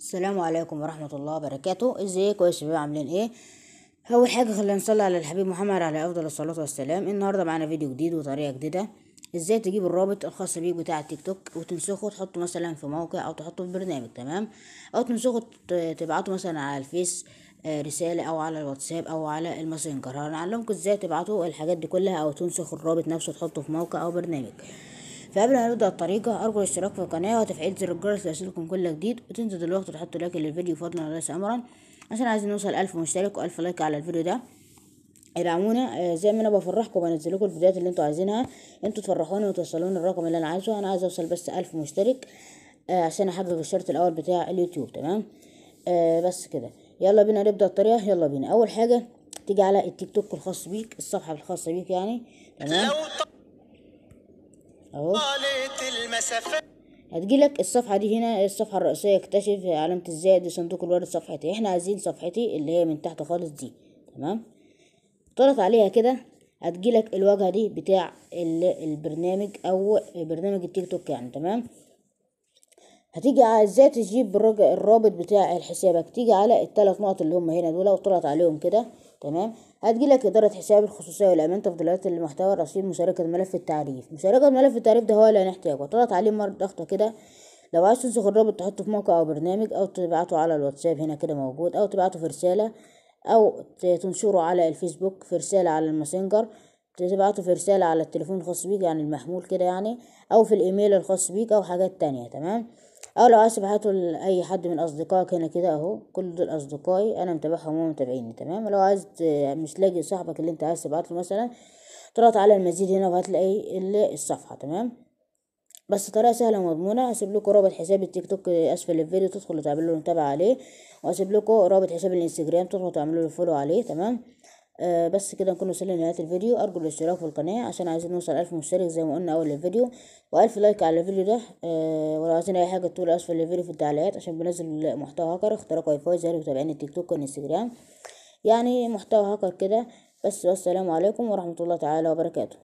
السلام عليكم ورحمة الله وبركاته ازيكم يا شباب عاملين ايه اول حاجة خلينا نصلي على الحبيب محمد على افضل الصلاة والسلام النهاردة معانا فيديو جديد وطريقة جديدة ازاي تجيب الرابط الخاص بيك بتاع التيك توك وتنسخه تحطه مثلا في موقع او تحطه في برنامج تمام او تنسخه تبعته مثلا على الفيس آه، رسالة او على الواتساب او على الماسنجر هنعلمكم ازاي تبعته الحاجات دي كلها او تنسخ الرابط نفسه تحطه في موقع او برنامج فقبل ما نبدأ الطريقة أرجو الاشتراك في القناة وتفعيل زر الجرس ليصلكم كل جديد وتنزل دلوقتي تحطوا لايك للفيديو فضلا وليس أمرا عشان عايزين نوصل ألف مشترك وألف لايك على الفيديو ده ادعمونا آه، زي ما انا بفرحكم بنزل لكم الفيديوهات اللي انتوا عايزينها انتوا تفرحوني وتوصلوني الرقم اللي انا عايزه انا عايز اوصل بس ألف مشترك آه، عشان احقق الشرط الاول بتاع اليوتيوب تمام آه، بس كده يلا بينا نبدا الطريقه يلا بينا اول حاجه تيجي على التيك توك الخاص بيك الصفحه الخاصه بيك يعني تمام اهو هتجيلك الصفحة دي هنا الصفحة الرئيسية اكتشف علامة الزائد وصندوق الورد صفحتي احنا عايزين صفحتي اللي هي من تحت خالص دي تمام طلعت عليها كده هتجيلك الواجهة دي بتاع البرنامج او برنامج التيك توك يعني تمام هتيجي ازاي تجيب الرابط بتاع حسابك تيجي على الثلاث نقط اللي هم هنا دول وتضغط عليهم كده تمام هتجي لك اداره حساب الخصوصيه والامان تفضيلات المحتوى الرصيد مشاركه ملف التعريف مشاركه ملف التعريف ده هو اللي هنحتاجه تضغط عليه مره ضغطه كده لو عايز تنسخ الرابط تحطه في موقع او برنامج او تبعته على الواتساب هنا كده موجود او تبعته في رساله او تنشره على الفيسبوك في رساله على الماسنجر تبعته في رسالة على التليفون الخاص بيك يعني المحمول كده يعني أو في الإيميل الخاص بيك أو حاجات تانية تمام او اه لو عايز ابعته لاي حد من اصدقائك هنا كده اهو كل دول اصدقائي انا متابعهم وهم متابعيني تمام لو عايز مش لاقي صاحبك اللي انت عايز تبعته مثلا تضغط على المزيد هنا وهتلاقي الصفحه تمام بس طريقه سهله ومضمونه هسيب لكم رابط حساب التيك توك اسفل الفيديو تدخلوا تعملوا له متابعه عليه وهسيب لكم رابط حساب الانستجرام تدخلوا تعملوا له فولو عليه تمام آه، بس كده نكون وصلنا لنهايه الفيديو ارجو الاشتراك في القناه عشان عايزين نوصل ألف مشترك زي ما قلنا اول الفيديو و لايك على الفيديو ده آه، ولو عايزين اي حاجه تقول اسفل الفيديو في التعليقات عشان بنزل محتوى هاكر اختراق واي فاي زي متابعين التيك توك والانستجرام يعني محتوى هاكر كده بس والسلام عليكم ورحمه الله تعالى وبركاته